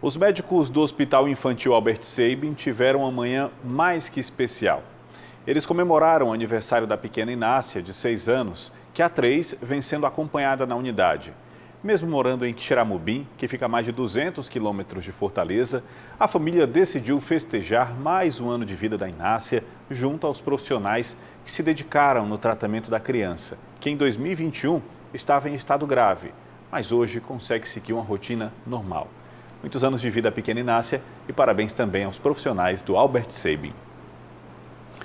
Os médicos do Hospital Infantil Albert Sabin tiveram uma manhã mais que especial. Eles comemoraram o aniversário da pequena Inácia, de 6 anos, que há três vem sendo acompanhada na unidade. Mesmo morando em Tiramubim, que fica a mais de 200 quilômetros de Fortaleza, a família decidiu festejar mais um ano de vida da Inácia junto aos profissionais que se dedicaram no tratamento da criança, que em 2021 estava em estado grave, mas hoje consegue seguir uma rotina normal. Muitos anos de vida à pequena Inácia e parabéns também aos profissionais do Albert Sabin.